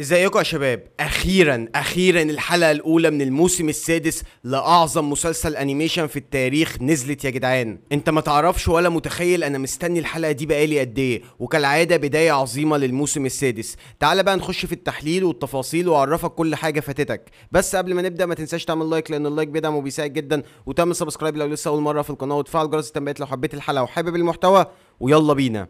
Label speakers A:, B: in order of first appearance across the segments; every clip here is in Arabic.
A: ازيكم يا شباب اخيرا اخيرا الحلقه الاولى من الموسم السادس لاعظم مسلسل انيميشن في التاريخ نزلت يا جدعان انت ما تعرفش ولا متخيل انا مستني الحلقه دي بقالي قد ايه وكالعاده بدايه عظيمه للموسم السادس تعال بقى نخش في التحليل والتفاصيل واعرفك كل حاجه فاتتك بس قبل ما نبدا ما تنساش تعمل لايك لان اللايك بيدعم وبيساعد جدا وتعمل سبسكرايب لو لسه اول مره في القناه وتفعل جرس التنبيهات لو حبيت الحلقه وحابب المحتوى ويلا بينا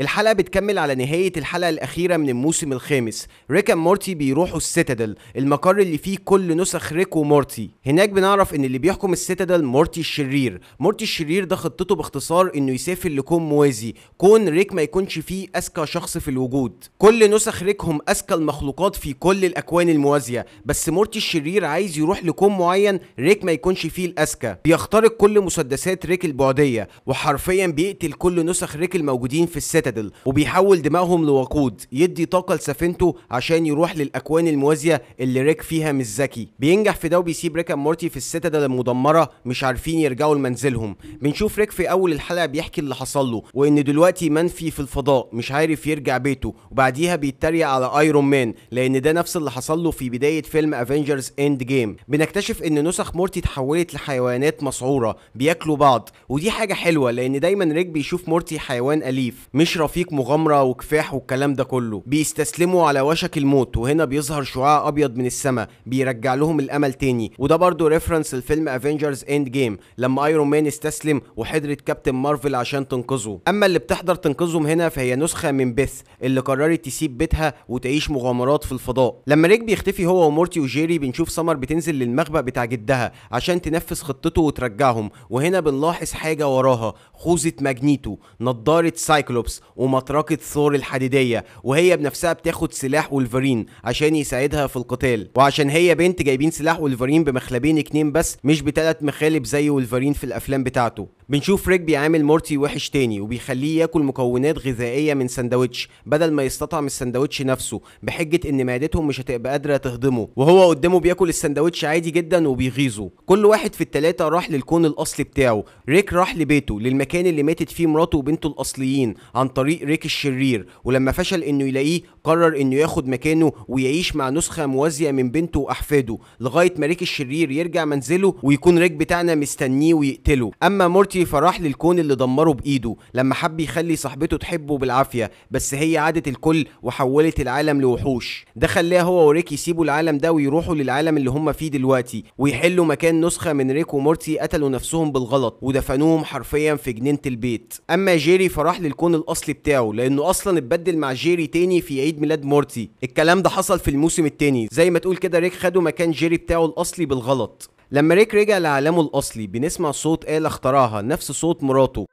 A: الحلقة بتكمل على نهاية الحلقة الأخيرة من الموسم الخامس ريك اند مورتي بيروحوا السيتادل المقر اللي فيه كل نسخ ريك ومورتي هناك بنعرف ان اللي بيحكم السيتادل مورتي الشرير مورتي الشرير ده خطته باختصار انه يسافر لكون موازي كون ريك ما يكونش فيه اذكى شخص في الوجود كل نسخ ريك هم اذكى المخلوقات في كل الاكوان الموازية بس مورتي الشرير عايز يروح لكون معين ريك ما يكونش فيه الاذكى بيخترق كل مسدسات ريك البعدية وحرفيا بيقتل كل نسخ ريك الموجودين في السيتادل بنتاديل وبيحول دماغهم لوقود يدي طاقه لسفينته عشان يروح للاكوان الموازيه اللي ريك فيها مش ذكي بينجح في ده وبيسيب ريك مورتي في السيتادل المدمره مش عارفين يرجعوا لمنزلهم بنشوف ريك في اول الحلقه بيحكي اللي حصل له وان دلوقتي منفي في الفضاء مش عارف يرجع بيته وبعديها بيتريق على ايرون مان لان ده نفس اللي حصل له في بدايه فيلم افنجرز اند جيم بنكتشف ان نسخ مورتي اتحولت لحيوانات مسعوره بياكلوا بعض ودي حاجه حلوه لان دايما ريك بيشوف مورتي حيوان اليف مش رفيق مغامرة وكفاح والكلام ده كله بيستسلموا على وشك الموت وهنا بيظهر شعاع أبيض من السماء بيرجع لهم الأمل تاني وده برضه ريفرنس لفيلم افنجرز اند جيم لما ايرون مان استسلم وحضرت كابتن مارفل عشان تنقذه اما اللي بتحضر تنقذهم هنا فهي نسخة من بيث اللي قررت تسيب بيتها وتعيش مغامرات في الفضاء لما ريك بيختفي هو ومورتي وجيري بنشوف سمر بتنزل للمخبأ بتاع جدها عشان تنفذ خطته وترجعهم وهنا بنلاحظ حاجة وراها خوذة ماجنيتو نضارة سايكلوبس ومطرقة ثور الحديدية وهي بنفسها بتاخد سلاح ولفرين عشان يساعدها في القتال وعشان هي بنت جايبين سلاح ولفرين بمخلبين اتنين بس مش بتلات مخالب زي ولفرين في الافلام بتاعته بنشوف ريك بيعامل مورتي وحش تاني وبيخليه ياكل مكونات غذائيه من سندوتش بدل ما يستطعم السندوتش نفسه بحجه ان معدتهم مش هتبقى قادره تهضمه وهو قدامه بياكل السندوتش عادي جدا وبيغيظه كل واحد في التلاته راح للكون الاصلي بتاعه ريك راح لبيته للمكان اللي ماتت فيه مراته وبنته الاصليين عن طريق ريك الشرير ولما فشل انه يلاقيه قرر انه ياخد مكانه ويعيش مع نسخه موازيه من بنته واحفاده لغايه ما ريك الشرير يرجع منزله ويكون ريك بتاعنا مستنيه ويقتله اما مورتي فراح للكون اللي دمره بايده لما حب يخلي صاحبته تحبه بالعافيه بس هي عادت الكل وحولت العالم لوحوش ده خلاه هو وريك يسيبوا العالم ده ويروحوا للعالم اللي هم فيه دلوقتي ويحلوا مكان نسخه من ريك ومورتي قتلوا نفسهم بالغلط ودفنوهم حرفيا في جنينه البيت اما جيري فراح للكون الاصلي الاصلي بتاعه لانه اصلا اتبدل مع جيري تاني في عيد ميلاد مورتي الكلام ده حصل في الموسم التاني زي ما تقول كده ريك خده مكان جيري بتاعه الاصلي بالغلط لما ريك رجع لعالمه الاصلي بنسمع صوت آلة اخترعها نفس صوت مراته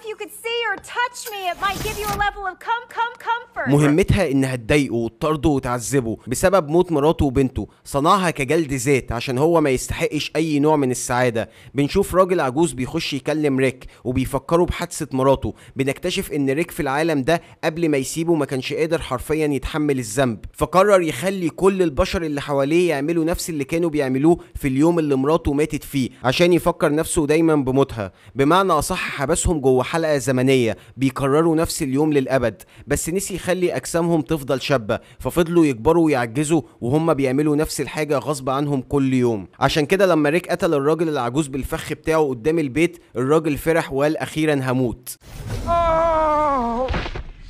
A: if you could see or touch me it might give you a level of come come comfort مهمتها انها تضايقه وتطرده وتعذبه بسبب موت مراته وبنته صنعها كجلد ذات عشان هو ما يستحقش اي نوع من السعاده بنشوف راجل عجوز بيخش يكلم ريك وبيفكره بحادثه مراته بنكتشف ان ريك في العالم ده قبل ما يسيبه ما كانش قادر حرفيا يتحمل الذنب فقرر يخلي كل البشر اللي حواليه يعملوا نفس اللي كانوا بيعملوه في اليوم اللي مراته ماتت فيه عشان يفكر نفسه دايما بموتها بمعنى اصح حبسهم جوه حلقه زمنيه بيكرروا نفس اليوم للابد بس نسي يخلي اجسامهم تفضل شابه ففضلوا يكبروا ويعجزوا وهم بيعملوا نفس الحاجه غصب عنهم كل يوم عشان كده لما ريك قتل الراجل العجوز بالفخ بتاعه قدام البيت الراجل فرح وقال اخيرا هموت oh,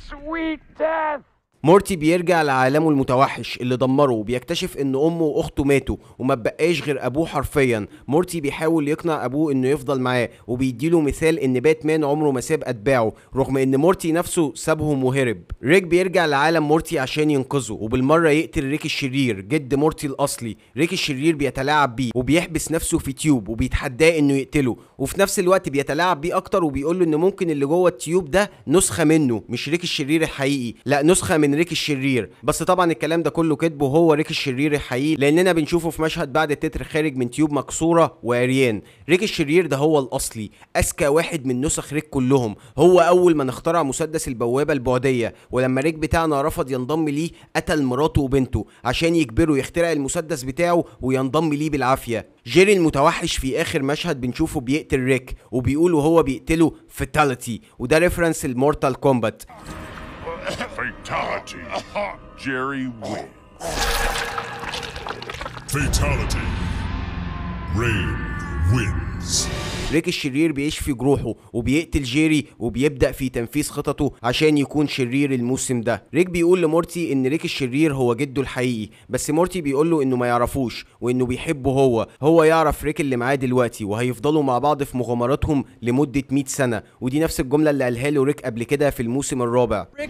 A: sweet death. مورتي بيرجع لعالمه المتوحش اللي دمره وبيكتشف ان امه واخته ماتوا وما بقاش غير ابوه حرفيا مورتي بيحاول يقنع ابوه انه يفضل معاه وبيديله مثال ان باتمان عمره ما ساب اتباعه رغم ان مورتي نفسه سابهم وهرب ريك بيرجع لعالم مورتي عشان ينقذه وبالمره يقتل ريك الشرير جد مورتي الاصلي ريك الشرير بيتلاعب بيه وبيحبس نفسه في تيوب وبيتحداه انه يقتله وفي نفس الوقت بيتلاعب بيه اكتر وبيقول له ان ممكن اللي جوه التيوب ده نسخه منه مش ريك الشرير الحقيقي لا نسخه من من ريكي الشرير بس طبعا الكلام ده كله كذب وهو ريكي الشرير الحقيقي لاننا بنشوفه في مشهد بعد التتر خارج من تيوب مكسوره وعريان ريكي الشرير ده هو الاصلي اذكى واحد من نسخ ريك كلهم هو اول من اخترع مسدس البوابه البعديه ولما ريك بتاعنا رفض ينضم ليه قتل مراته وبنته عشان يجبره يخترع المسدس بتاعه وينضم ليه بالعافيه جيري المتوحش في اخر مشهد بنشوفه بيقتل ريك وبيقول وهو بيقتله فيتاليتي وده ريفرنس لمورتال كومبات Fatality. Jerry wins. Fatality. Rain wins. ريك الشرير بيشفي جروحه وبيقتل جيري وبيبدا في تنفيذ خططه عشان يكون شرير الموسم ده ريك بيقول لمورتي ان ريك الشرير هو جده الحقيقي بس مورتي بيقول له انه ما يعرفوش وانه بيحبه هو هو يعرف ريك اللي معاه دلوقتي وهيفضلوا مع بعض في مغامراتهم لمده 100 سنه ودي نفس الجمله اللي قالها له ريك قبل كده في الموسم الرابع ريك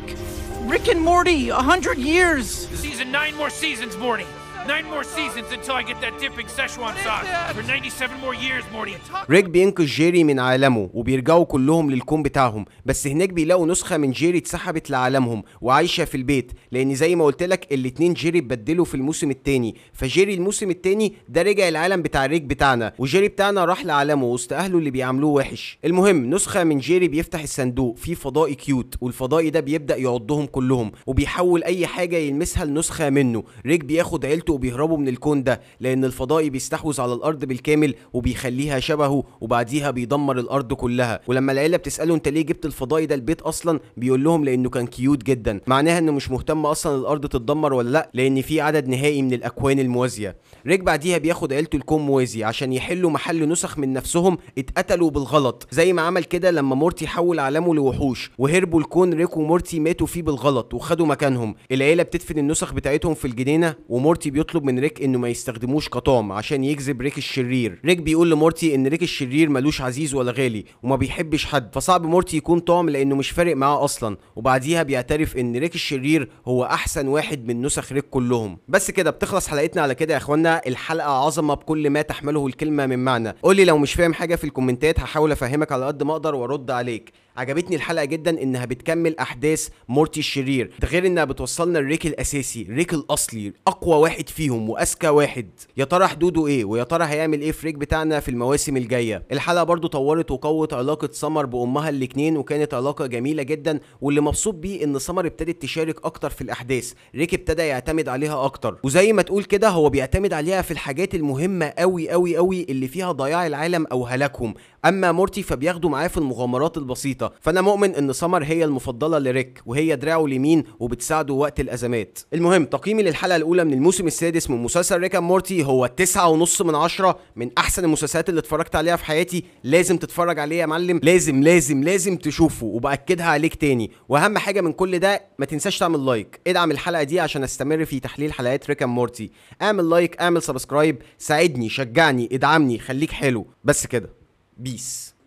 A: Rick and Morty, 100 years. Season 9 more seasons, Morty. Nine more seasons until I get that dipping Szechuan sauce for 97 more years, Morty. ريك بينقذ جيري من عالمه وبيرجعوا كلهم للكون بتاعهم بس هناك بيلاقوا نسخة من جيري اتسحبت لعالمهم وعايشة في البيت لأن زي ما قلت لك الاتنين جيري اتبدلوا في الموسم التاني فجيري الموسم التاني ده رجع العالم بتاع ريك بتاعنا وجيري بتاعنا راح لعالمه وسط أهله اللي بيعاملوه وحش المهم نسخة من جيري بيفتح الصندوق فيه فضائي كيوت والفضائي ده بيبدأ يعضهم كلهم وبيحول أي حاجة يلمسها لنسخة منه ريك بياخد عيلته وبيهربوا من الكون ده لان الفضائي بيستحوذ على الارض بالكامل وبيخليها شبهه وبعديها بيدمر الارض كلها ولما العيله بتساله انت ليه جبت الفضائي ده البيت اصلا بيقول لهم لانه كان كيوت جدا معناها انه مش مهتم اصلا الارض تتدمر ولا لا لان في عدد نهائي من الاكوان الموازيه ريك بعديها بياخد عيلته الكون موازي عشان يحلوا محل نسخ من نفسهم اتقتلوا بالغلط زي ما عمل كده لما مورتي حول عالمه لوحوش وهربوا الكون ريك ومورتي ماتوا فيه بالغلط وخدوا مكانهم العيله بتدفن النسخ بتاعتهم في الجنينه ومورتي بيطلب من ريك انه ما يستخدموش كطعم عشان يجذب ريك الشرير ريك بيقول لمورتي ان ريك الشرير ملوش عزيز ولا غالي وما بيحبش حد فصعب مورتي يكون طعم لانه مش فارق معاه اصلا وبعديها بيعترف ان ريك الشرير هو احسن واحد من نسخ ريك كلهم بس كده بتخلص حلقتنا على كده يا اخوانا الحلقه عظمه بكل ما تحمله الكلمه من معنى قول لي لو مش فاهم حاجه في الكومنتات هحاول افهمك على قد ما اقدر وارد عليك عجبتني الحلقه جدا انها بتكمل احداث مورتي الشرير ده غير انها بتوصلنا الريك الاساسي الريك الاصلي اقوى واحد فيهم واذكى واحد يا ترى حدوده ايه ويا ترى هيعمل ايه فريك بتاعنا في المواسم الجايه الحلقه برضو طورت وقوت علاقه سمر بامها الاثنين وكانت علاقه جميله جدا واللي مبسوط بيه ان سمر ابتدت تشارك اكتر في الاحداث ريك ابتدى يعتمد عليها اكتر وزي ما تقول كده هو بيعتمد عليها في الحاجات المهمه قوي قوي قوي اللي فيها ضياع العالم او هلاكهم اما مورتي فبياخده معاه في المغامرات البسيطه بسيطه فانا مؤمن ان سمر هي المفضله لريك وهي دراعه اليمين وبتساعده وقت الازمات المهم تقييمي للحلقه الاولى من الموسم السادس من مسلسل ريك مورتي هو 9.5 من 10 من احسن المسلسلات اللي اتفرجت عليها في حياتي لازم تتفرج عليه يا معلم لازم لازم لازم تشوفه وباكدها عليك تاني واهم حاجه من كل ده ما تنساش تعمل لايك ادعم الحلقه دي عشان استمر في تحليل حلقات ريك مورتي اعمل لايك اعمل سبسكرايب ساعدني شجعني ادعمني خليك حلو بس كده بيس